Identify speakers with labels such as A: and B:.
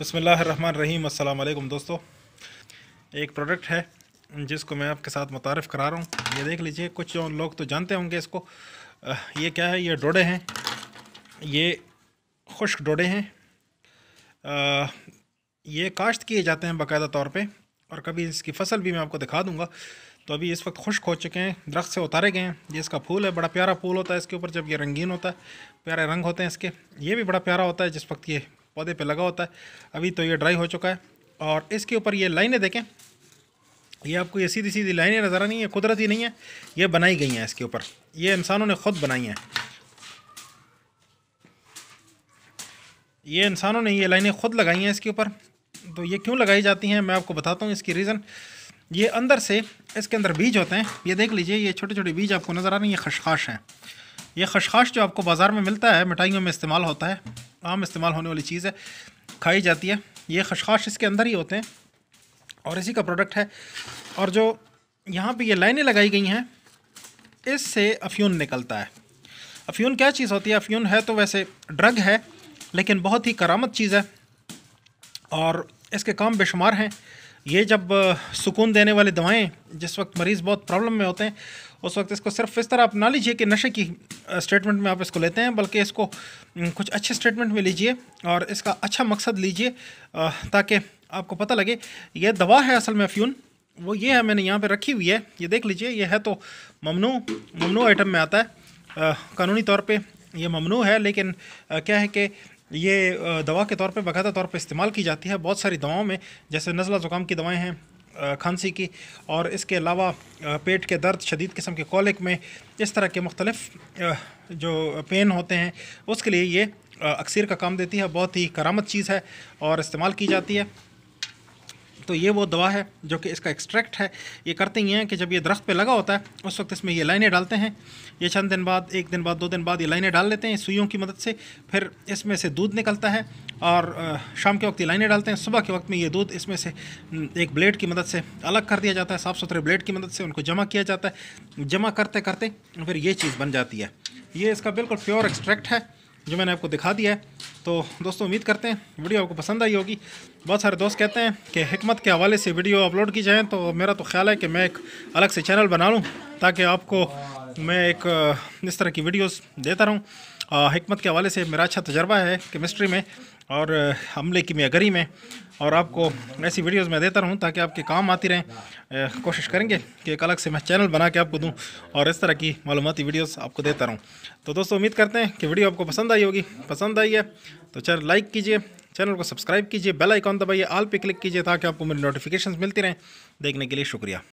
A: बसमीम अल्लाम दोस्तों एक प्रोडक्ट है जिसको मैं आपके साथ मुतारफ़ करा रहा हूँ ये देख लीजिए कुछ लोग तो जानते होंगे इसको ये क्या है ये डोडे हैं ये खुश्क डोडे हैं ये काश्त किए जाते हैं बाकायदा तौर पे और कभी इसकी फसल भी मैं आपको दिखा दूँगा तो अभी इस वक्त खुश्क हो चुके हैं दरख्त से उतारे गए हैं ये इसका फूल है बड़ा प्यारा फूल होता है इसके ऊपर जब ये रंगीन होता है प्यारे रंग होते हैं इसके ये भी बड़ा प्यारा होता है जिस वक्त ये पौधे पे लगा होता है अभी तो ये ड्राई हो चुका है और इसके ऊपर ये लाइनें देखें ये आपको ये सीधी सीधी लाइनें नज़र आ रही हैं कुदरती नहीं है ये बनाई गई हैं इसके ऊपर ये इंसानों ने खुद बनाई हैं ये इंसानों ने ये लाइनें खुद लगाई हैं इसके ऊपर तो ये क्यों लगाई जाती हैं मैं आपको बताता हूँ इसकी रीज़न ये अंदर से इसके अंदर बीज होते हैं ये देख लीजिए ये छोटे छोटे बीज आपको नज़र आ रहे हैं ये खशखाश हैं ये खशखाश जो आपको बाज़ार में मिलता है मिठाइयों में इस्तेमाल होता है आम इस्तेमाल होने वाली चीज़ है खाई जाती है ये खशखाश इसके अंदर ही होते हैं और इसी का प्रोडक्ट है और जो यहाँ पे ये लाइनें लगाई गई हैं इससे अफ्यून निकलता है अफ्यून क्या चीज़ होती है अफ्यून है तो वैसे ड्रग है लेकिन बहुत ही करामत चीज़ है और इसके काम बेशुमार हैं ये जब सुकून देने वाली दवाएं जिस वक्त मरीज़ बहुत प्रॉब्लम में होते हैं उस वक्त इसको सिर्फ इस तरह आप ना लीजिए कि नशे की स्टेटमेंट में आप इसको लेते हैं बल्कि इसको कुछ अच्छे स्टेटमेंट में लीजिए और इसका अच्छा मकसद लीजिए ताकि आपको पता लगे ये दवा है असल में अफ्यून वो ये है मैंने यहाँ पे रखी हुई है ये देख लीजिए ये है तो ममनू ममनू आइटम में आता है कानूनी तौर पर यह ममनू है लेकिन क्या है कि ये दवा के तौर पे बाकायदा तौर पे इस्तेमाल की जाती है बहुत सारी दवाओं में जैसे नज़ला ज़ुकाम की दवाएं हैं खांसी की और इसके अलावा पेट के दर्द शदीद किस्म के कॉलिक में इस तरह के मुख्तलिफ़ जो पेन होते हैं उसके लिए ये अक्सर का काम देती है बहुत ही करामत चीज़ है और इस्तेमाल की जाती है तो ये वो दवा है जो कि इसका एक्सट्रैक्ट है ये करते ही हैं कि जब ये दरख्त पे लगा होता है उस वक्त इसमें ये लाइनें डालते हैं ये चंद दिन बाद एक दिन बाद दो दिन बाद ये लाइनें डाल लेते हैं सुइयों की मदद से फिर इसमें से दूध निकलता है और शाम के वक्त ये लाइनें डालते हैं सुबह के वक्त में ये दूध इसमें से एक ब्लेड की मदद से अलग कर दिया जाता है साफ़ सुथरे ब्लेड की मदद से उनको जमा किया जाता है जमा करते करते फिर ये चीज़ बन जाती है ये इसका बिल्कुल प्योर एक्सट्रैक्ट है जो मैंने आपको दिखा दिया है तो दोस्तों उम्मीद करते हैं वीडियो आपको पसंद आई होगी बहुत सारे दोस्त कहते हैं कि हमत के हवाले से वीडियो अपलोड की जाए तो मेरा तो ख्याल है कि मैं एक अलग से चैनल बना लूँ ताकि आपको मैं एक इस तरह की वीडियोज देता रहूँ हमत के हवाले से मेरा अच्छा तजर्बा है केमिस्ट्री में और हमले की मैगरी में और आपको ऐसी वीडियोस मैं देता रहूं ताकि आपके काम आती रहें कोशिश करेंगे कि एक अलग से मैं चैनल बना के आपको दूं और इस तरह की मालूमती वीडियोस आपको देता रहूं तो दोस्तों उम्मीद करते हैं कि वीडियो आपको पसंद आई होगी पसंद आई है तो चैनल लाइक कीजिए चैनल को सब्सक्राइब कीजिए बेल आइकॉन दबाइए आल पर क्लिक कीजिए ताकि आपको मेरी नोटिफिकेशन मिलती रहें देखने के लिए शुक्रिया